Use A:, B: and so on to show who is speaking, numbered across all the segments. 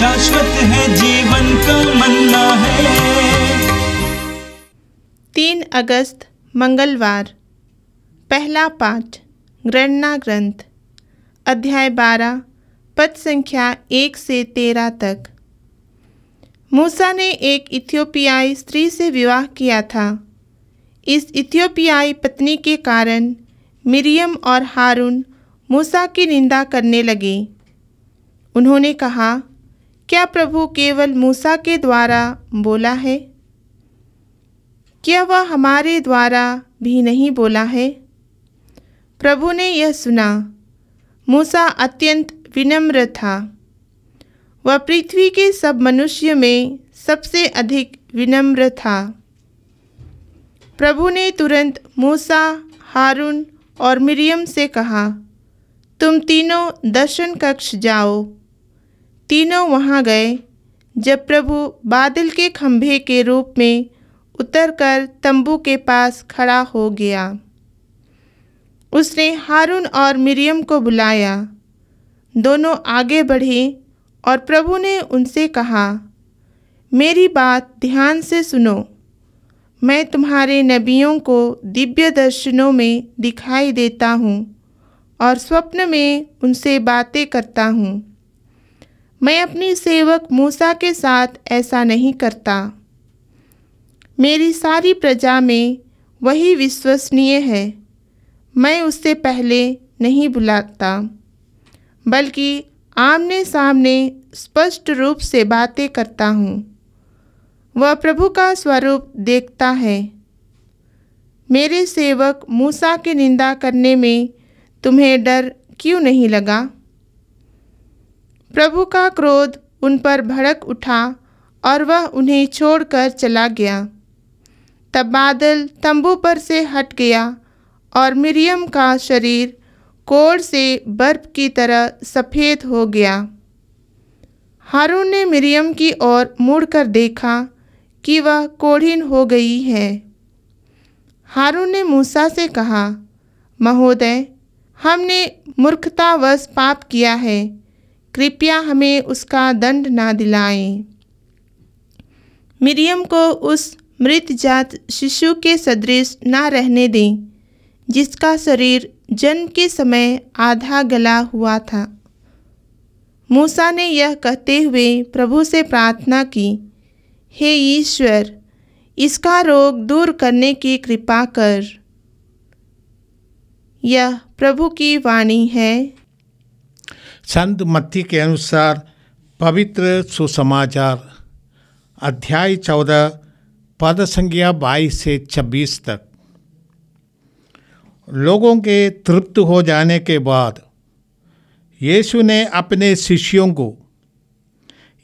A: शाश्वत है जीवन का मन्ना है तीन अगस्त मंगलवार पहला पाठ गणना ग्रंथ अध्याय बारह पद संख्या एक से तेरह तक मूसा ने एक इथियोपियाई स्त्री से विवाह किया था इस इथियोपियाई पत्नी के कारण मिरियम और हारून मूसा की निंदा करने लगे उन्होंने कहा क्या प्रभु केवल मूसा के द्वारा बोला है क्या वह हमारे द्वारा भी नहीं बोला है प्रभु ने यह सुना मूसा अत्यंत विनम्र था वह पृथ्वी के सब मनुष्य में सबसे अधिक विनम्र था प्रभु ने तुरंत मूसा हारून और मिरियम से कहा तुम तीनों दर्शन कक्ष जाओ तीनों वहाँ गए जब प्रभु बादल के खंभे के रूप में उतरकर तंबू के पास खड़ा हो गया उसने हारून और मरियम को बुलाया दोनों आगे बढ़े और प्रभु ने उनसे कहा मेरी बात ध्यान से सुनो मैं तुम्हारे नबियों को दिव्य दर्शनों में दिखाई देता हूँ और स्वप्न में उनसे बातें करता हूँ मैं अपने सेवक मूसा के साथ ऐसा नहीं करता मेरी सारी प्रजा में वही विश्वसनीय है मैं उससे पहले नहीं बुलाता बल्कि आमने सामने स्पष्ट रूप से बातें करता हूँ वह प्रभु का स्वरूप देखता है मेरे सेवक मूसा की निंदा करने में तुम्हें डर क्यों नहीं लगा प्रभु का क्रोध उन पर भड़क उठा और वह उन्हें छोड़कर चला गया तब बादल तंबू पर से हट गया और मरियम का शरीर कोड़ से बर्फ की तरह सफ़ेद हो गया हारून ने मरियम की ओर मुड़कर देखा कि वह कोढ़िन हो गई है हारून ने मूसा से कहा महोदय हमने मूर्खतावश पाप किया है कृपया हमें उसका दंड ना दिलाएं मरियम को उस मृत जात शिशु के सदृश ना रहने दें जिसका शरीर जन्म के समय आधा गला हुआ था मूसा ने यह कहते हुए प्रभु से प्रार्थना की हे ईश्वर इसका रोग दूर करने की कृपा कर यह प्रभु की वाणी है
B: संत मत्ती के अनुसार पवित्र सुसमाचार अध्याय चौदह पद संख्या बाईस से छब्बीस तक लोगों के तृप्त हो जाने के बाद यीशु ने अपने शिष्यों को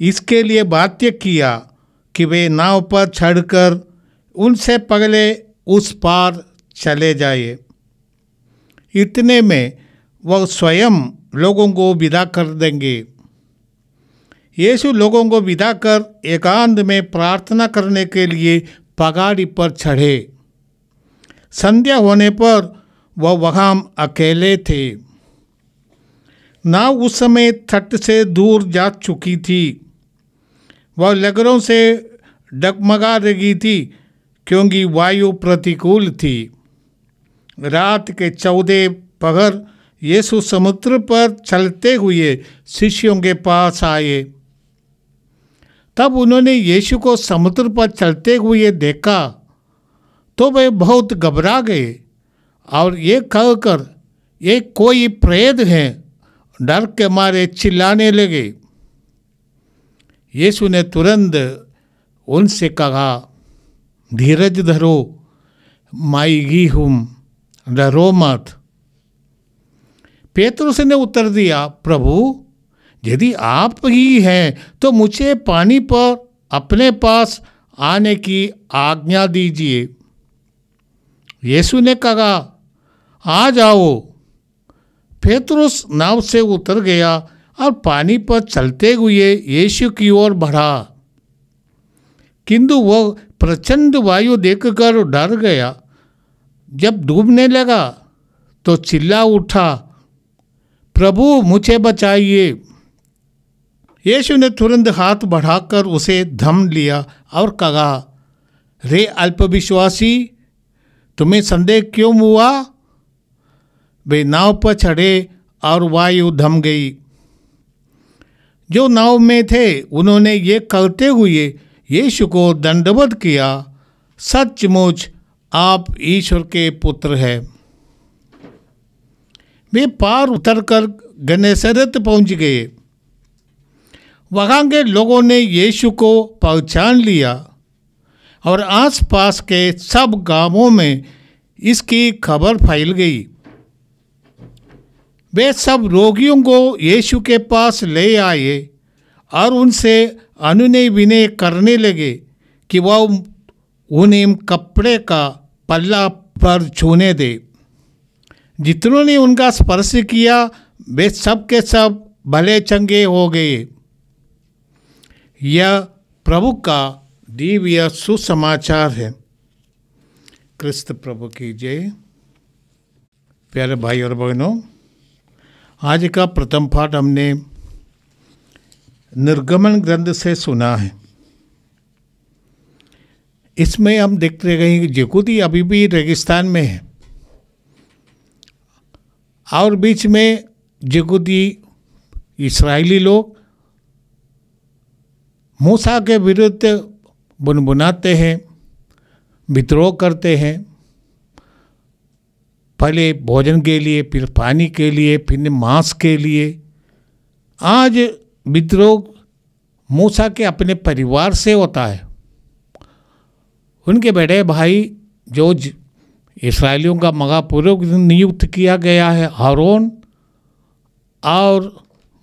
B: इसके लिए बाध्य किया कि वे नाव पर चढ़कर उनसे पगले उस पार चले जाए इतने में वह स्वयं लोगों को विदा कर देंगे येसु लोगों को विदा कर एकांत में प्रार्थना करने के लिए पगाड़ी पर चढ़े संध्या होने पर वह वहाँ अकेले थे नाव उस समय तट से दूर जा चुकी थी वह लगरों से डगमगा रही थी क्योंकि वायु प्रतिकूल थी रात के चौदह पहर यीशु समुद्र पर चलते हुए शिष्यों के पास आए तब उन्होंने यीशु को समुद्र पर चलते हुए देखा तो वे बहुत घबरा गए और ये कहकर ये कोई प्रेत हैं डर के मारे चिल्लाने लगे यीशु ने तुरंत उनसे कहा धीरज धरो माई गी हूँ डरो मत पेतरुस ने उत्तर दिया प्रभु यदि आप ही हैं तो मुझे पानी पर अपने पास आने की आज्ञा दीजिए यीशु ने कहा आ जाओ पेतरुस नाव से उतर गया और पानी पर चलते हुए यीशु की ओर बढ़ा किंतु वह प्रचंड वायु देखकर डर गया जब डूबने लगा तो चिल्ला उठा प्रभु मुझे बचाइए यीशु ने तुरंत हाथ बढ़ाकर उसे धम लिया और कहा रे अल्पविश्वासी तुम्हें संदेह क्यों हुआ वे नाव पर चढ़े और वायु धम गई जो नाव में थे उन्होंने ये कहते हुए यीशु को दंडवत किया सचमुच आप ईश्वर के पुत्र हैं वे पार उतर कर गनेसरत पहुंच गए वहाँ के लोगों ने यीशु को पहचान लिया और आसपास के सब गांवों में इसकी खबर फैल गई वे सब रोगियों को यीशु के पास ले आए और उनसे अनुनय विनय करने लगे कि वह उन्हें कपड़े का पल्ला पर छूने दे जितनों ने उनका स्पर्श किया वे सब के सब भले चंगे हो गए यह प्रभु का दिव्य सुसमाचार है क्रिस्त प्रभु की जय प्यारे भाई और बहनों आज का प्रथम पाठ हमने निर्गमन ग्रंथ से सुना है इसमें हम देखते गए कि जेकुदी अभी भी रेगिस्तान में है और बीच में जगूदी इसराइली लोग मूसा के विरुद्ध बुनबुनाते हैं विद्रोह करते हैं पहले भोजन के लिए फिर पानी के लिए फिर मांस के लिए आज विद्रोह मूसा के अपने परिवार से होता है उनके बड़े भाई जो इसराइलियों का महापुरुष नियुक्त किया गया है हारोन और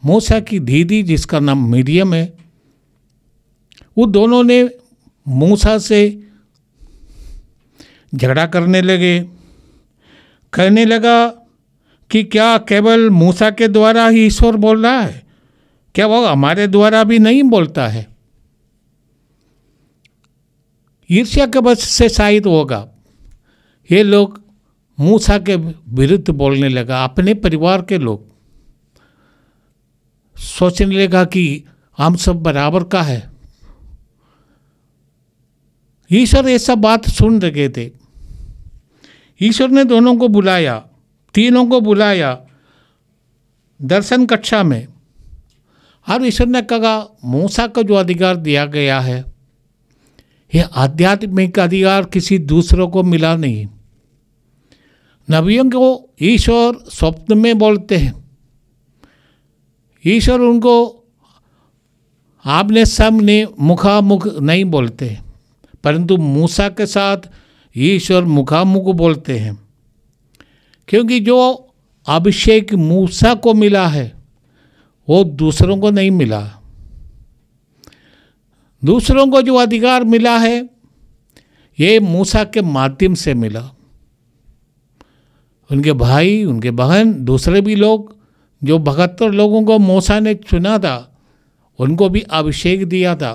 B: मूसा की दीदी जिसका नाम मीडियम है वो दोनों ने मूसा से झगड़ा करने लगे कहने लगा कि क्या केवल मूसा के द्वारा ही ईश्वर बोल रहा है क्या वो हमारे द्वारा भी नहीं बोलता है ईर्ष्या के बस से शायद होगा ये लोग मूसा के विरुद्ध बोलने लगा अपने परिवार के लोग सोचने लगा कि हम सब बराबर का है ईश्वर ऐसा बात सुन रहे थे ईश्वर ने दोनों को बुलाया तीनों को बुलाया दर्शन कक्षा में और ईश्वर ने कहा मूसा का जो अधिकार दिया गया है यह आध्यात्मिक अधिकार किसी दूसरों को मिला नहीं नबियों को ईश्वर स्वप्न में बोलते हैं ईश्वर उनको आपने सामने मुखामुख नहीं बोलते परंतु मूसा के साथ ईश्वर मुखामुख बोलते हैं क्योंकि जो अभिषेक मूसा को मिला है वो दूसरों को नहीं मिला दूसरों को जो अधिकार मिला है ये मूसा के माध्यम से मिला उनके भाई उनके बहन दूसरे भी लोग जो बहत्तर लोगों को मूसा ने चुना था उनको भी अभिषेक दिया था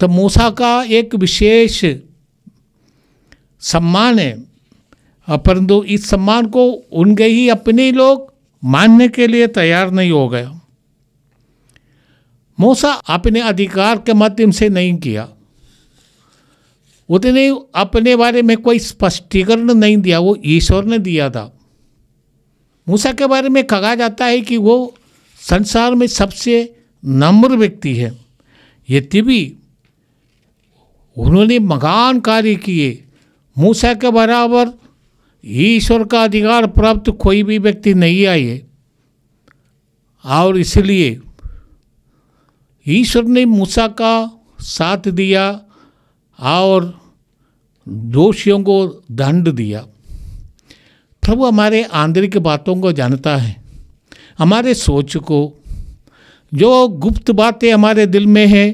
B: तो मूसा का एक विशेष सम्मान है परंतु इस सम्मान को उनके ही अपने लोग मानने के लिए तैयार नहीं हो गया मूसा अपने अधिकार के माध्यम से नहीं किया उसने अपने बारे में कोई स्पष्टीकरण नहीं दिया वो ईश्वर ने दिया था मूसा के बारे में कहा जाता है कि वो संसार में सबसे नम्र व्यक्ति है यद्यपि उन्होंने महान कार्य किए मूसा के बराबर ईश्वर का अधिकार प्राप्त कोई भी व्यक्ति नहीं आए और इसलिए ईश्वर ने मूसा का साथ दिया और दोषियों को दंड दिया प्रभु हमारे आंतरिक बातों को जानता है हमारे सोच को जो गुप्त बातें हमारे दिल में है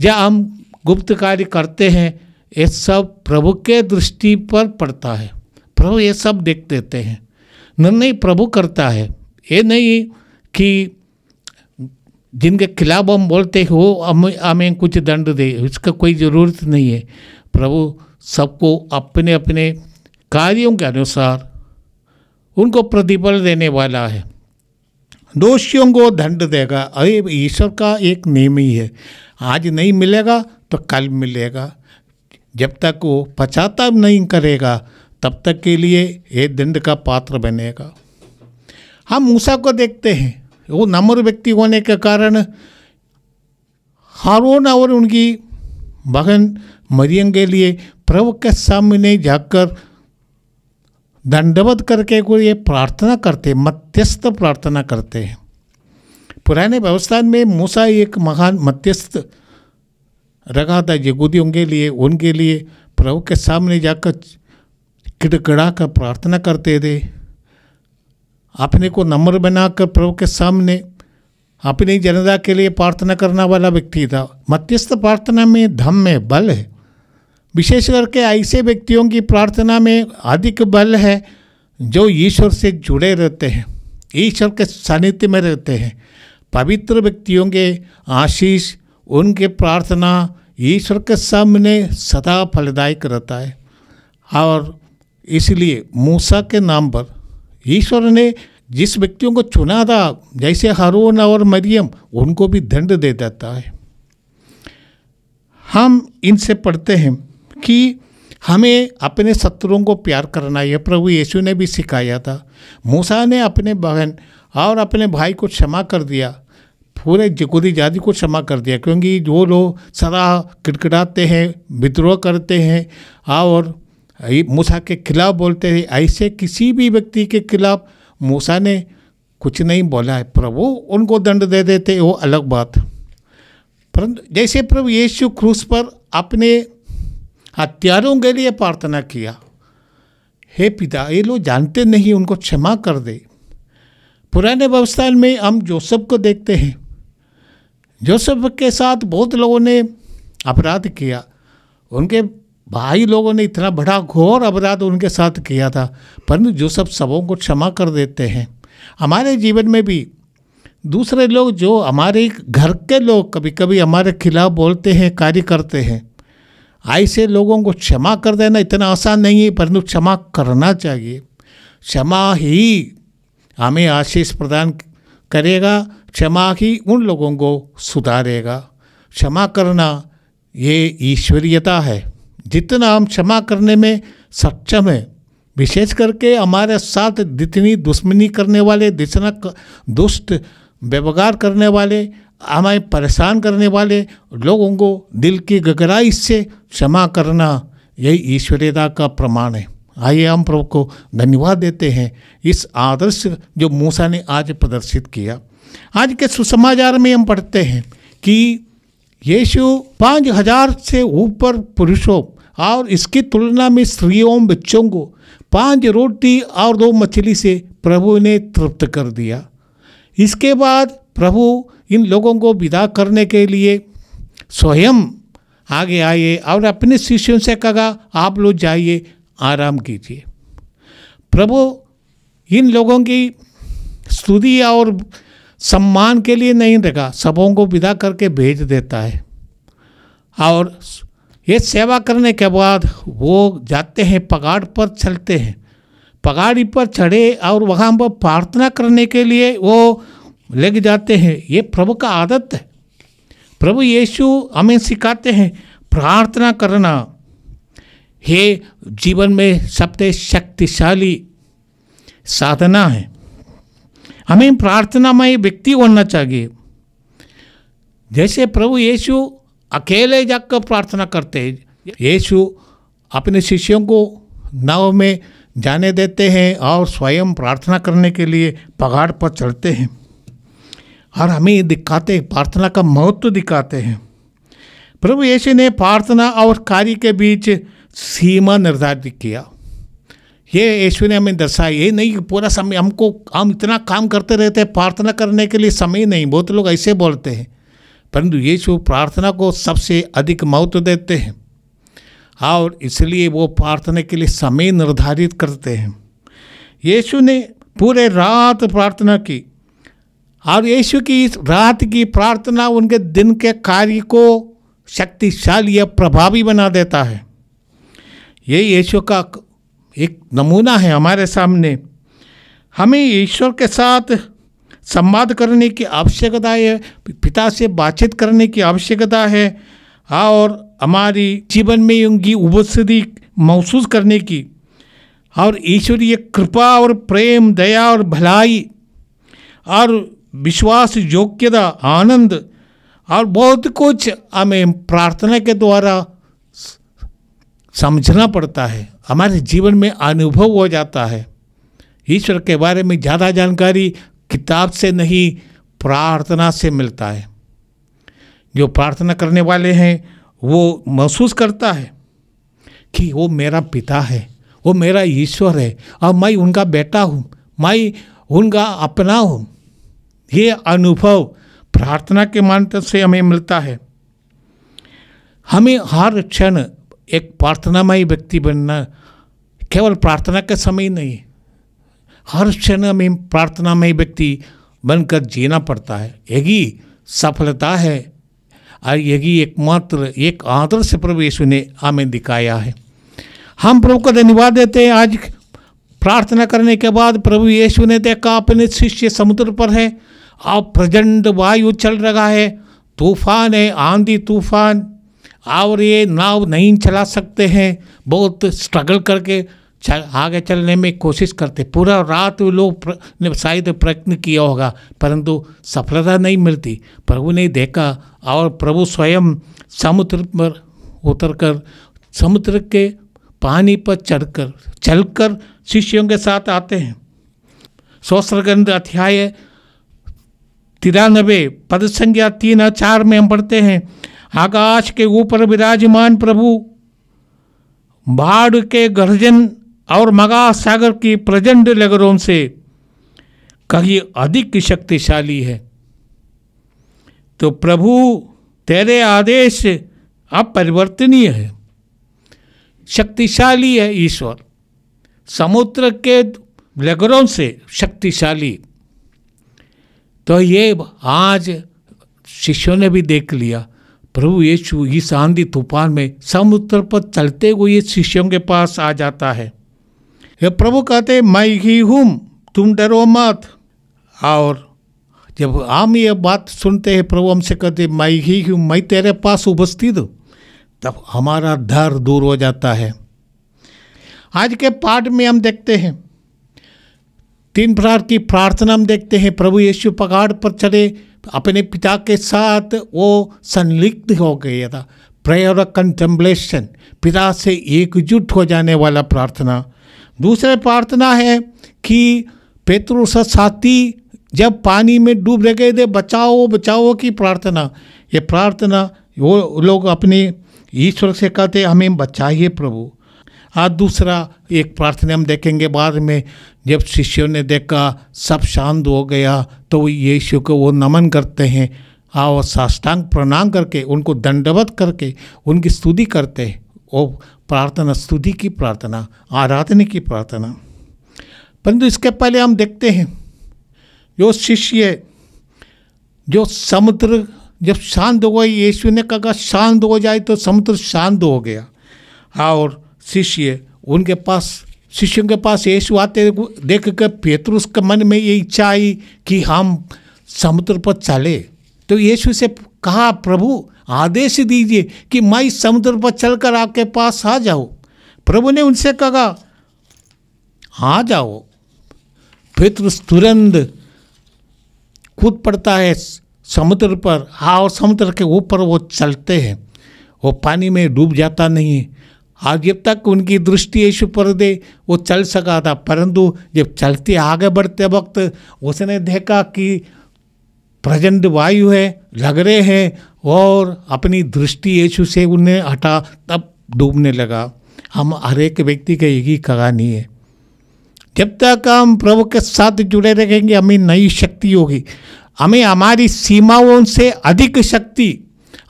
B: या हम गुप्त कार्य करते हैं ये सब प्रभु के दृष्टि पर पड़ता है प्रभु ये सब देख देते हैं नहीं प्रभु करता है ये नहीं कि जिनके खिलाफ हम बोलते हो हम हमें कुछ दंड दे इसका कोई ज़रूरत नहीं है प्रभु सबको अपने अपने कार्यों के अनुसार उनको प्रतिफल देने वाला है दोषियों को दंड देगा अरे ईश्वर का एक नियम ही है आज नहीं मिलेगा तो कल मिलेगा जब तक वो पछाता नहीं करेगा तब तक के लिए ये दंड का पात्र बनेगा हम मूसा को देखते हैं वो नम्र व्यक्ति होने के कारण हारोन और उनकी बहन मरियम के लिए प्रभु के सामने जाकर दंडवत करके को ये प्रार्थना करते मध्यस्थ प्रार्थना करते हैं पुराने व्यवस्था में मूसा एक महान मध्यस्थ रखा था यहूदियों के लिए उनके लिए प्रभु के सामने जाकर किड़कड़ा कर प्रार्थना करते थे अपने को नम्र बनाकर प्रभु के सामने अपनी जनता के लिए प्रार्थना करने वाला व्यक्ति था मध्यस्थ प्रार्थना में धम है बल है विशेष करके ऐसे व्यक्तियों की प्रार्थना में अधिक बल है जो ईश्वर से जुड़े रहते हैं ईश्वर के सानिध्य में रहते हैं पवित्र व्यक्तियों के आशीष उनके प्रार्थना ईश्वर के सामने सदा फलदायक रहता है और इसलिए मूसा के नाम पर ईश्वर ने जिस व्यक्तियों को चुना था जैसे हारून और मरियम उनको भी दंड दे देता है हम इनसे पढ़ते हैं कि हमें अपने शत्रुओं को प्यार करना यह प्रभु यीशु ने भी सिखाया था मूसा ने अपने बहन और अपने भाई को क्षमा कर दिया पूरे जगोदी जाति को क्षमा कर दिया क्योंकि जो लोग सदा किटकिटाते हैं विद्रोह करते हैं और मूसा के खिलाफ बोलते थे ऐसे किसी भी व्यक्ति के खिलाफ मूसा ने कुछ नहीं बोला है प्रभु उनको दंड दे देते वो अलग बात परंतु जैसे प्रभु यीशु क्रूस पर अपने हत्यारों के लिए प्रार्थना किया हे पिता ये लोग जानते नहीं उनको क्षमा कर दे पुराने व्यवस्था में हम जोसफ को देखते हैं जोसफ के साथ बहुत लोगों ने अपराध किया उनके भाई लोगों ने इतना बड़ा घोर अपराध उनके साथ किया था परंतु जो सब सबों को क्षमा कर देते हैं हमारे जीवन में भी दूसरे लोग जो हमारे घर के लोग कभी कभी हमारे खिलाफ बोलते हैं कार्य करते हैं ऐसे लोगों को क्षमा कर देना इतना आसान नहीं है परंतु क्षमा करना चाहिए क्षमा ही हमें आशीष प्रदान करेगा क्षमा ही उन लोगों को सुधारेगा क्षमा करना ये ईश्वरीयता है जितना हम क्षमा करने में सक्षम है विशेष करके हमारे साथ जितनी दुश्मनी करने वाले जितना दुष्ट व्यवहार करने वाले हमें परेशान करने वाले लोगों को दिल की गगराई से क्षमा करना यही ईश्वरीयता का प्रमाण है आइए हम प्रभु को धन्यवाद देते हैं इस आदर्श जो मूसा ने आज प्रदर्शित किया आज के सुसमाचार में हम पढ़ते हैं कि यीशु पाँच हजार से ऊपर पुरुषों और इसकी तुलना में ओम बच्चों को पांच रोटी और दो मछली से प्रभु ने तृप्त कर दिया इसके बाद प्रभु इन लोगों को विदा करने के लिए स्वयं आगे आए और अपने शिष्यों से कहा आप लोग जाइए आराम कीजिए प्रभु इन लोगों की स्तुति और सम्मान के लिए नहीं रखा सबों को विदा करके भेज देता है और ये सेवा करने के बाद वो जाते हैं पगाड़ पर चलते हैं पगाड़ी पर चढ़े और वहाँ पर प्रार्थना करने के लिए वो लग जाते हैं ये प्रभु का आदत है प्रभु यीशु हमें सिखाते हैं प्रार्थना करना ये जीवन में सबसे शक्तिशाली साधना है हमें प्रार्थना में व्यक्ति होना चाहिए जैसे प्रभु यीशु अकेले जाकर प्रार्थना करते हैं यीशु अपने शिष्यों को नाव में जाने देते हैं और स्वयं प्रार्थना करने के लिए पहाड़ पर चढ़ते हैं और हमें दिखाते हैं प्रार्थना का महत्व दिखाते हैं प्रभु यीशु ने प्रार्थना और कार्य के बीच सीमा निर्धारित किया ये यीशु ने हमें दर्शाया ये नहीं कि पूरा समय हमको हम इतना काम करते रहते हैं प्रार्थना करने के लिए समय नहीं बहुत लोग ऐसे बोलते हैं परंतु यीशु प्रार्थना को सबसे अधिक महत्व देते हैं हाँ, और इसलिए वो प्रार्थना के लिए समय निर्धारित करते हैं यीशु ने पूरे रात प्रार्थना की और यीशु की इस रात की प्रार्थना उनके दिन के कार्य को शक्तिशाली या प्रभावी बना देता है ये यीशु का एक नमूना है हमारे सामने हमें ईश्वर के साथ संवाद करने की आवश्यकता है पिता से बातचीत करने की आवश्यकता है हाँ, और हमारी जीवन में उनकी उपस्थिति महसूस करने की और ईश्वरीय कृपा और प्रेम दया और भलाई और विश्वास योग्यता आनंद और बहुत कुछ हमें प्रार्थना के द्वारा समझना पड़ता है हमारे जीवन में अनुभव हो जाता है ईश्वर के बारे में ज़्यादा जानकारी किताब से नहीं प्रार्थना से मिलता है जो प्रार्थना करने वाले हैं वो महसूस करता है कि वो मेरा पिता है वो मेरा ईश्वर है और मैं उनका बेटा हूँ मैं उनका अपना हूँ ये अनुभव प्रार्थना के माध्यम से हमें मिलता है हमें हर क्षण एक प्रार्थनामय व्यक्ति बनना केवल प्रार्थना के समय नहीं हर क्षण में प्रार्थना में व्यक्ति बनकर जीना पड़ता है यही सफलता है और यही एकमात्र एक आदर्श प्रभु यीशु ने हमें दिखाया है हम प्रभु को धन्यवाद देते हैं आज प्रार्थना करने के बाद प्रभु यीशु ने देखा अपने शिष्य समुद्र पर है अब प्रचंड वायु चल रहा है तूफान है आंधी तूफान और ये नाव नहीं चला सकते हैं बहुत स्ट्रगल करके आगे चलने में कोशिश करते पूरा रात वो लोग प्र, शायद प्रयत्न किया होगा परंतु सफलता नहीं मिलती प्रभु ने देखा और प्रभु स्वयं समुद्र पर उतर कर समुद्र के पानी पर चढ़कर चलकर शिष्यों के साथ आते हैं सौस्त्रगंध अध्याय तिरानबे पद संख्या तीन और चार में हम पढ़ते हैं आकाश के ऊपर विराजमान प्रभु बाढ़ के गर्जन और मगा सागर की प्रचंड लगरों से कहीं अधिक शक्तिशाली है तो प्रभु तेरे आदेश अपरिवर्तनीय है शक्तिशाली है ईश्वर समुद्र के लगरों से शक्तिशाली तो ये आज शिष्यों ने भी देख लिया प्रभु यीशु इस आंधी तूफान में समुद्र पर चलते हुए शिष्यों के पास आ जाता है जब प्रभु कहते मैं ही हूँ तुम डरो मत और जब हम ये बात सुनते हैं प्रभु हमसे कहते मैं ही हूँ मैं तेरे पास उपस्थित हूँ तब हमारा डर दूर हो जाता है आज के पाठ में हम देखते हैं तीन प्रकार की प्रार्थना हम देखते हैं प्रभु यीशु पहाड़ पर चले अपने पिता के साथ वो संलिप्त हो गया था प्रेयर और कंटेम्पलेशन पिता से एकजुट हो जाने वाला प्रार्थना दूसरे प्रार्थना है कि पेतरुस साथी जब पानी में डूब रह गए थे बचाओ बचाओ की प्रार्थना ये प्रार्थना वो लोग अपने ईश्वर से कहते हमें बचाइए प्रभु आज दूसरा एक प्रार्थना हम देखेंगे बाद में जब शिष्यों ने देखा सब शांत हो गया तो वो यीशु को वो नमन करते हैं आओ साष्टांग प्रणाम करके उनको दंडवत करके उनकी स्तुति करते हैं वो प्रार्थना स्तुति की प्रार्थना आराधना की प्रार्थना परंतु इसके पहले हम देखते हैं जो शिष्य जो समुद्र जब शांत हो गई यीशु ने कहा शांत हो जाए तो समुद्र शांत हो गया हाँ, और शिष्य उनके पास शिष्यों के पास यीशु आते देख कर पेतरुस के मन में ये इच्छा आई कि हम समुद्र पर चले तो यीशु से कहा प्रभु आदेश दीजिए कि मैं समुद्र पर चलकर आपके पास आ जाओ प्रभु ने उनसे कहा आ जाओ फिर तुरंत कूद पड़ता है समुद्र पर और समुद्र के ऊपर वो चलते हैं वो पानी में डूब जाता नहीं है और जब तक उनकी दृष्टि यीशु पर दे वो चल सका था परंतु जब चलते आगे बढ़ते वक्त उसने देखा कि प्रजंड वायु है लग रहे हैं और अपनी दृष्टि यीशु से उन्हें हटा तब डूबने लगा हम हर एक व्यक्ति का यही कहानी है जब तक हम प्रभु के साथ जुड़े रहेंगे हमें नई शक्ति होगी हमें हमारी सीमाओं से अधिक शक्ति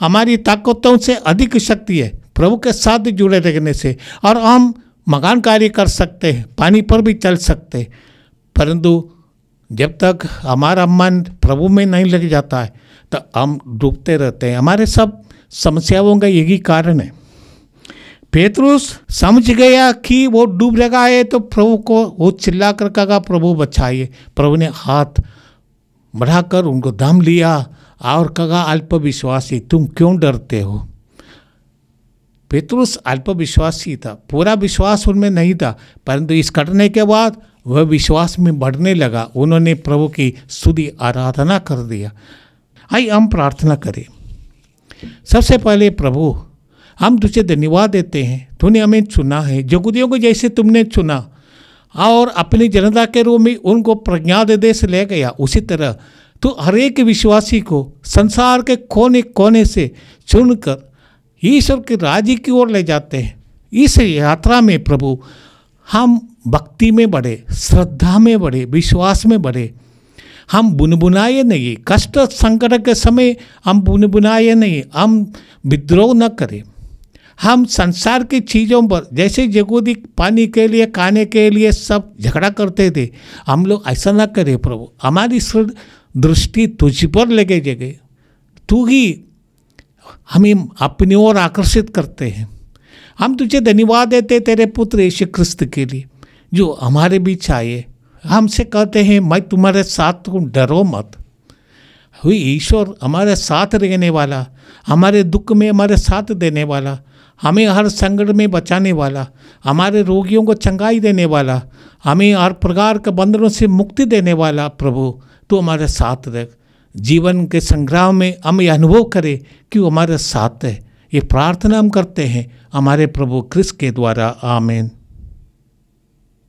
B: हमारी ताकतों से अधिक शक्ति है प्रभु के साथ जुड़े रहने से और हम मकान कार्य कर सकते हैं पानी पर भी चल सकते हैं परंतु जब तक हमारा मन प्रभु में नहीं लग जाता है तो हम डूबते रहते हैं हमारे सब समस्याओं का यही कारण है पेतरुस समझ गया कि वो डूब रहा है तो प्रभु को वो चिल्ला कर कहा प्रभु बचाइए प्रभु ने हाथ बढ़ाकर उनको दम लिया और कहा अल्पविश्वासी तुम क्यों डरते हो पेतरुस अल्पविश्वासी था पूरा विश्वास उनमें नहीं था परंतु इस घटने के बाद वह विश्वास में बढ़ने लगा उन्होंने प्रभु की सुधी आराधना कर दिया आई हम प्रार्थना करें सबसे पहले प्रभु हम तुझे धन्यवाद देते हैं तूने हमें चुना है जगुदियों को जैसे तुमने चुना और अपनी जनता के रूप में उनको प्रज्ञा दे देश ले गया उसी तरह तो हर एक विश्वासी को संसार के कोने कोने से चुनकर ईश्वर के राज्य की ओर ले जाते हैं इस यात्रा में प्रभु हम भक्ति में बढ़े श्रद्धा में बढ़े विश्वास में बढ़े हम बुनबुनाए नहीं कष्ट संकट के समय हम बुनबुनाए नहीं हम विद्रोह न करें हम संसार की चीज़ों पर जैसे जगोदी पानी के लिए खाने के लिए सब झगड़ा करते थे हम लोग ऐसा ना करें प्रभु हमारी दृष्टि तुझ पर लगे जगह तू ही हमें अपनी ओर आकर्षित करते हैं हम तुझे धन्यवाद देते तेरे पुत्र यशु ख्रिस्त के लिए जो हमारे बीच आए हमसे कहते हैं मैं तुम्हारे साथ तुम डरो मत हुई ईश्वर हमारे साथ रहने वाला हमारे दुख में हमारे साथ देने वाला हमें हर संकट में बचाने वाला हमारे रोगियों को चंगाई देने वाला हमें हर प्रकार के बंधनों से मुक्ति देने वाला प्रभु तो हमारे साथ रह जीवन के संग्राम में हम ये अनुभव करें कि वो हमारे साथ है ये प्रार्थना हम करते हैं हमारे प्रभु क्रिस के द्वारा आमेन